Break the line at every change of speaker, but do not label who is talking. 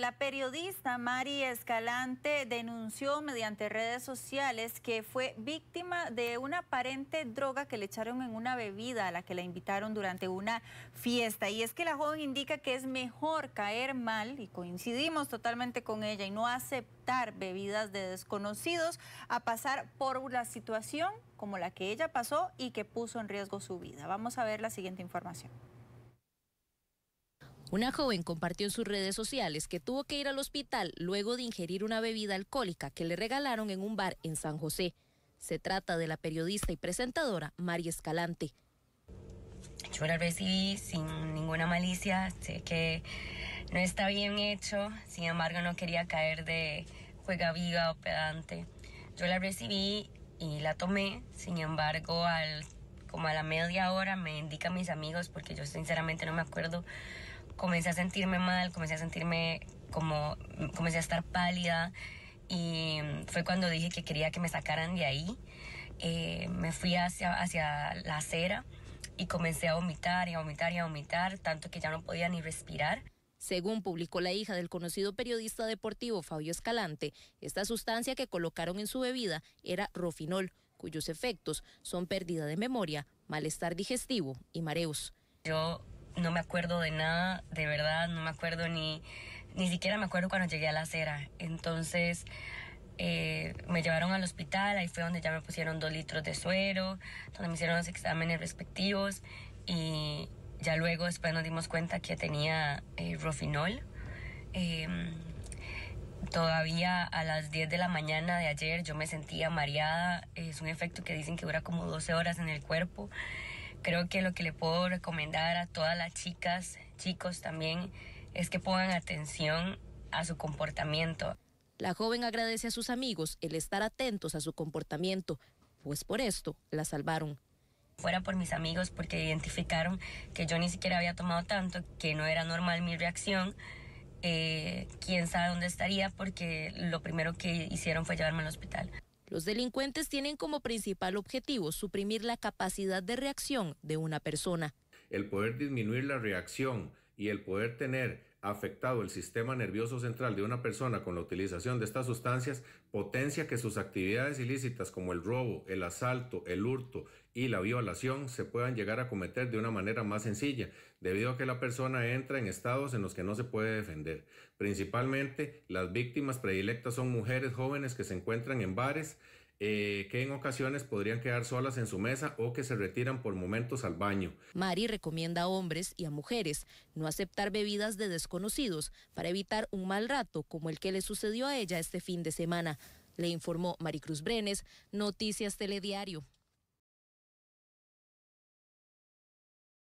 La periodista Mari Escalante denunció mediante redes sociales que fue víctima de una aparente droga que le echaron en una bebida a la que la invitaron durante una fiesta. Y es que la joven indica que es mejor caer mal, y coincidimos totalmente con ella, y no aceptar bebidas de desconocidos a pasar por una situación como la que ella pasó y que puso en riesgo su vida. Vamos a ver la siguiente información.
Una joven compartió en sus redes sociales que tuvo que ir al hospital luego de ingerir una bebida alcohólica que le regalaron en un bar en San José. Se trata de la periodista y presentadora María Escalante.
Yo la recibí sin ninguna malicia, sé que no está bien hecho, sin embargo no quería caer de juega viva o pedante. Yo la recibí y la tomé, sin embargo al como a la media hora me indican mis amigos, porque yo sinceramente no me acuerdo comencé a sentirme mal, comencé a sentirme como, comencé a estar pálida y fue cuando dije que quería que me sacaran de ahí. Eh, me fui hacia, hacia la acera y comencé a vomitar y a vomitar y a vomitar, tanto que ya no podía ni respirar.
Según publicó la hija del conocido periodista deportivo Fabio Escalante, esta sustancia que colocaron en su bebida era rofinol, cuyos efectos son pérdida de memoria, malestar digestivo y mareos.
Yo no me acuerdo de nada, de verdad, no me acuerdo ni, ni siquiera me acuerdo cuando llegué a la acera. Entonces eh, me llevaron al hospital, ahí fue donde ya me pusieron dos litros de suero, donde me hicieron los exámenes respectivos y ya luego después nos dimos cuenta que tenía eh, rofinol. Em, todavía a las 10 de la mañana de ayer yo me sentía mareada, es un efecto que dicen que dura como 12 horas en el cuerpo creo que lo que le puedo recomendar a todas las chicas, chicos también, es que pongan atención a su comportamiento.
La joven agradece a sus amigos el estar atentos a su comportamiento, pues por esto la salvaron.
Fuera por mis amigos porque identificaron que yo ni siquiera había tomado tanto, que no era normal mi reacción. Eh, quién sabe dónde estaría porque lo primero que hicieron fue llevarme al hospital.
Los delincuentes tienen como principal objetivo suprimir la capacidad de reacción de una persona.
El poder disminuir la reacción y el poder tener afectado el sistema nervioso central de una persona con la utilización de estas sustancias potencia que sus actividades ilícitas como el robo, el asalto, el hurto y la violación se puedan llegar a cometer de una manera más sencilla, debido a que la persona entra en estados en los que no se puede defender. Principalmente las víctimas predilectas son mujeres jóvenes que se encuentran en bares, eh, que en ocasiones podrían quedar solas en su mesa o que se retiran por momentos al baño.
Mari recomienda a hombres y a mujeres no aceptar bebidas de desconocidos para evitar un mal rato como el que le sucedió a ella este fin de semana. Le informó Maricruz Brenes, Noticias Telediario.